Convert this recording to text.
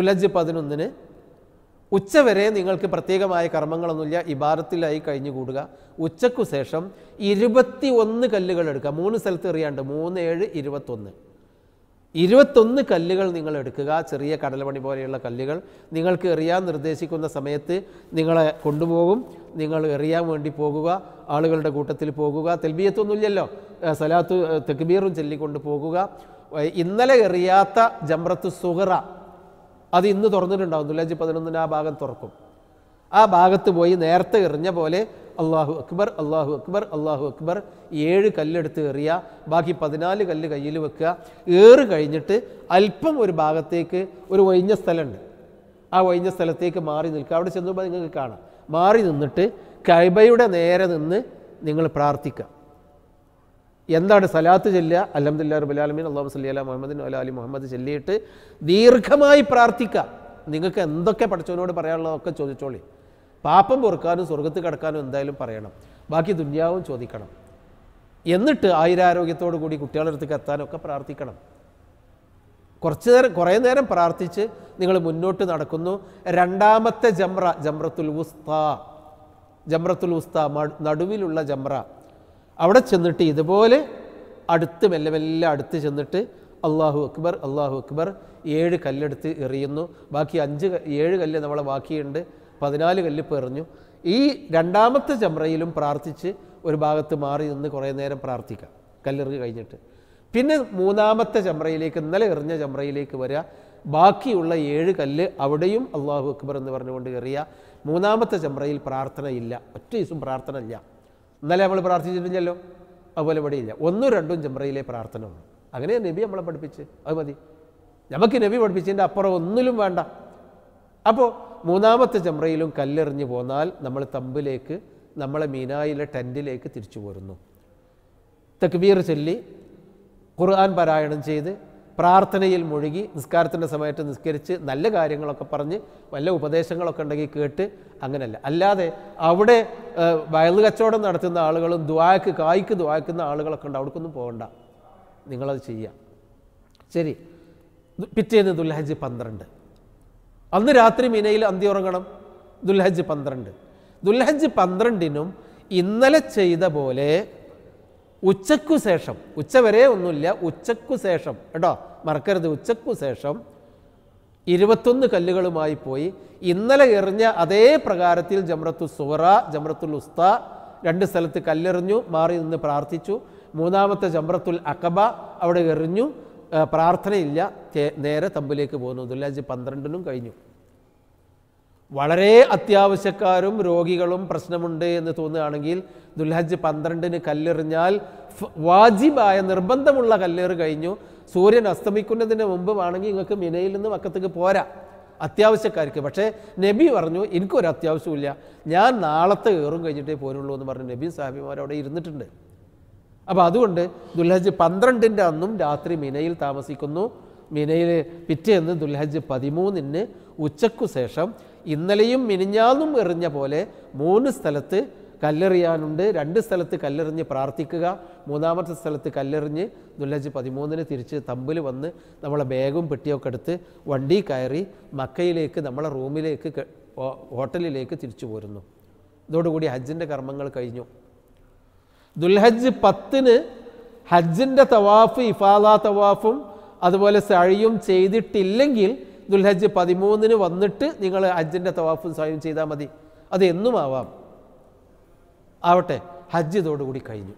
തുലജ് പതിനൊന്നിന് ഉച്ചവരെ നിങ്ങൾക്ക് പ്രത്യേകമായ കർമ്മങ്ങളൊന്നുമില്ല ഇബാറത്തിലായി കഴിഞ്ഞുകൂടുക ഉച്ചക്കു ശേഷം ഇരുപത്തി ഒന്ന് കല്ലുകൾ എടുക്കുക മൂന്ന് സ്ഥലത്ത് എറിയാണ്ട് മൂന്ന് ഏഴ് ഇരുപത്തൊന്ന് ഇരുപത്തൊന്ന് കല്ലുകൾ നിങ്ങൾ എടുക്കുക ചെറിയ കടൽപണി പോലെയുള്ള കല്ലുകൾ നിങ്ങൾക്ക് എറിയാൻ നിർദ്ദേശിക്കുന്ന സമയത്ത് നിങ്ങളെ കൊണ്ടുപോകും നിങ്ങൾ എറിയാൻ വേണ്ടി പോകുക ആളുകളുടെ കൂട്ടത്തിൽ പോകുക തെൽബിയത്തൊന്നുമില്ലല്ലോ സലാത്തു തെക്ബീറും ചൊല്ലിക്കൊണ്ട് പോകുക ഇന്നലെ എറിയാത്ത ജമ്രത്ത് സുഹറ അത് ഇന്ന് തുറന്നിട്ടുണ്ടാവും തുലാജി പതിനൊന്നിന് ആ ഭാഗം തുറക്കും ആ ഭാഗത്ത് പോയി നേരത്തെ എറിഞ്ഞ പോലെ അള്ളാഹു അക്ബർ അള്ളാഹു അക്ബർ അള്ളാഹു അക്ബർ ഏഴ് കല്ലെടുത്ത് എറിയുക ബാക്കി പതിനാല് കല്ല് കയ്യിൽ വെക്കുക ഏറ് കഴിഞ്ഞിട്ട് അല്പം ഒരു ഭാഗത്തേക്ക് ഒരു ഒഴിഞ്ഞ സ്ഥലമുണ്ട് ആ ഒഴിഞ്ഞ സ്ഥലത്തേക്ക് മാറി നിൽക്കുക അവിടെ ചെന്നുമ്പോൾ നിങ്ങൾക്ക് കാണാം മാറി നിന്നിട്ട് കൈബയുടെ നേരെ നിന്ന് നിങ്ങൾ പ്രാർത്ഥിക്കുക എന്താണ് സലാത്ത് ചെല്ലുക അലഹമ്മദില്ലാ റബുലാലമീൻ അള്ളാഹു സല്ലി അല മുഹമ്മദിൻ അല അലി മുഹമ്മദ് ചൊല്ലിയിട്ട് ദീർഘമായി പ്രാർത്ഥിക്കുക നിങ്ങൾക്ക് എന്തൊക്കെ പഠിച്ചവനോട് പറയാനുള്ളതൊക്കെ ചോദിച്ചോളി പാപ്പം പൊറുക്കാനും സ്വർഗത്ത് കിടക്കാനും എന്തായാലും പറയണം ബാക്കി ദുന്യാവും ചോദിക്കണം എന്നിട്ട് ആയിരാരോഗ്യത്തോടു കൂടി കുട്ടികളുടെ അടുത്തേക്ക് എത്താനൊക്കെ പ്രാർത്ഥിക്കണം കുറച്ച് നേരം കുറേ നേരം പ്രാർത്ഥിച്ച് നിങ്ങൾ മുന്നോട്ട് നടക്കുന്നു രണ്ടാമത്തെ ജംറ ജംറത്തുൽ ഉസ്ത ജംറത്തുൽ ഉസ്ത നടുവിലുള്ള ജംറ അവിടെ ചെന്നിട്ട് ഇതുപോലെ അടുത്ത് മെല്ലെ മെല്ലെ അടുത്ത് ചെന്നിട്ട് അള്ളാഹു അക്ബർ അള്ളാഹു അക്ബർ ഏഴ് കല്ലെടുത്ത് എറിയുന്നു ബാക്കി അഞ്ച് ഏഴ് കല്ല് നമ്മളെ ബാക്കിയുണ്ട് പതിനാല് കല്ല് ഇപ്പോൾ എറിഞ്ഞു ഈ രണ്ടാമത്തെ ചമ്രയിലും പ്രാർത്ഥിച്ച് ഒരു ഭാഗത്ത് മാറി നിന്ന് കുറേ നേരം പ്രാർത്ഥിക്കാം കല്ലെറിഞ്ഞ് കഴിഞ്ഞിട്ട് പിന്നെ മൂന്നാമത്തെ ചമ്രയിലേക്ക് ഇന്നലെ എറിഞ്ഞ ചമ്രയിലേക്ക് വരിക ബാക്കിയുള്ള ഏഴ് കല്ല് അവിടെയും അള്ളാഹു അക്ബർ എന്ന് പറഞ്ഞുകൊണ്ട് എറിയുക മൂന്നാമത്തെ ചമ്രയിൽ പ്രാർത്ഥനയില്ല ഒറ്റ ദിവസം പ്രാർത്ഥന ഇല്ല ഇന്നലെ നമ്മൾ പ്രാർത്ഥിച്ചിട്ടില്ലല്ലോ അതുപോലെ ഇല്ല ഒന്നും രണ്ടും ചെമ്പ്രയിലെ പ്രാർത്ഥന ഉള്ളൂ അങ്ങനെ നബി നമ്മളെ പഠിപ്പിച്ച് അത് മതി നമുക്ക് നബി പഠിപ്പിച്ചതിൻ്റെ അപ്പുറം ഒന്നിലും വേണ്ട അപ്പോൾ മൂന്നാമത്തെ ചെമ്പ്രയിലും കല്ലെറിഞ്ഞു പോന്നാൽ നമ്മൾ തമ്പിലേക്ക് നമ്മളെ മീനായിലെ ടെൻറ്റിലേക്ക് തിരിച്ചു പോരുന്നു തക്ബീർ ചൊല്ലി ഖുർആൻ പാരായണം ചെയ്ത് പ്രാർത്ഥനയിൽ മുഴുകി നിസ്കാരത്തിൻ്റെ സമയത്ത് നിസ്കരിച്ച് നല്ല കാര്യങ്ങളൊക്കെ പറഞ്ഞ് വല്ല ഉപദേശങ്ങളൊക്കെ ഉണ്ടെങ്കിൽ കേട്ട് അങ്ങനല്ല അല്ലാതെ അവിടെ വയല് കച്ചവടം നടത്തുന്ന ആളുകളും ദ്വായക്ക് കായ്ക്ക് ദ്വായക്കുന്ന ആളുകളൊക്കെ ഉണ്ട് അവിടേക്കൊന്നും പോകണ്ട നിങ്ങളത് ചെയ്യാം ശരി പിറ്റേന്ന് ദുൽഹജ് പന്ത്രണ്ട് അന്ന് രാത്രി മിനയിൽ അന്ത്യ ഉറങ്ങണം ദുൽഹജ് പന്ത്രണ്ട് ദുൽഹജ് പന്ത്രണ്ടിനും ഇന്നലെ ചെയ്ത പോലെ ഉച്ചക്കു ശേഷം ഉച്ച വരെ ഒന്നുമില്ല ഉച്ചക്കു ശേഷം കേട്ടോ മറക്കരുത് ഉച്ചക്കു ശേഷം ഇരുപത്തൊന്ന് കല്ലുകളുമായി പോയി ഇന്നലെ എറിഞ്ഞ അതേ പ്രകാരത്തിൽ ജമ്രത്തു സുവറ ജമ്രത്തുൽ ഉസ്ത രണ്ട് സ്ഥലത്ത് കല്ലെറിഞ്ഞു മാറി നിന്ന് പ്രാർത്ഥിച്ചു മൂന്നാമത്തെ ജമ്രത്തുൽ അക്കബ അവിടെ എറിഞ്ഞു പ്രാർത്ഥനയില്ല നേരെ തമ്പിലേക്ക് പോകുന്നു ദുല്ലാജ് പന്ത്രണ്ടിനും കഴിഞ്ഞു വളരെ അത്യാവശ്യക്കാരും രോഗികളും പ്രശ്നമുണ്ട് എന്ന് തോന്നുകയാണെങ്കിൽ ദുൽഹജ് പന്ത്രണ്ടിന് കല്ലെറിഞ്ഞാൽ വാജിബായ നിർബന്ധമുള്ള കല്ലേറ് കഴിഞ്ഞു സൂര്യൻ അസ്തമിക്കുന്നതിന് മുമ്പ് വേണമെങ്കിൽ നിങ്ങൾക്ക് മിനയിൽ നിന്ന് മക്കത്തേക്ക് പോരാ അത്യാവശ്യക്കാർക്ക് പക്ഷേ നബി പറഞ്ഞു എനിക്കൊരു അത്യാവശ്യമില്ല ഞാൻ നാളത്തെ കയറും കഴിഞ്ഞിട്ടേ പോരുള്ളൂ എന്ന് പറഞ്ഞു നബി സാഹിബിമാർ അവിടെ ഇരുന്നിട്ടുണ്ട് അപ്പോൾ അതുകൊണ്ട് ദുൽഹജ് പന്ത്രണ്ടിൻ്റെ അന്നും രാത്രി മിനയിൽ താമസിക്കുന്നു മിനയിൽ പിറ്റേന്ന് ദുൽഹജ് പതിമൂന്നിന് ഉച്ചക്കു ശേഷം ഇന്നലെയും മിനിഞ്ഞാന്നും എറിഞ്ഞ പോലെ മൂന്ന് സ്ഥലത്ത് കല്ലെറിയാനുണ്ട് രണ്ട് സ്ഥലത്ത് കല്ലെറിഞ്ഞ് പ്രാർത്ഥിക്കുക മൂന്നാമത്തെ സ്ഥലത്ത് കല്ലെറിഞ്ഞ് ദുല്ലജ് പതിമൂന്നിന് തിരിച്ച് തമ്പിൽ വന്ന് നമ്മളെ ബാഗും പെട്ടിയൊക്കെ എടുത്ത് വണ്ടി കയറി മക്കയിലേക്ക് നമ്മളെ റൂമിലേക്ക് ഹോട്ടലിലേക്ക് തിരിച്ചു പോരുന്നു ഇതോടുകൂടി ഹജ്ജിൻ്റെ കർമ്മങ്ങൾ കഴിഞ്ഞു ദുൽഹജ്ജ് പത്തിന് ഹജ്ജിൻ്റെ തവാഫ് ഇഫാദ തവാഫും അതുപോലെ സഴിയും ചെയ്തിട്ടില്ലെങ്കിൽ ദുൽഹജ്ജ് പതിമൂന്നിന് വന്നിട്ട് നിങ്ങൾ ഹജ്ജിൻ്റെ തവാഫും സഴിയും ചെയ്താൽ മതി അത് എന്നും ആവാം ആവട്ടെ ഹജ്ജ് ഇതോടുകൂടി കഴിഞ്ഞു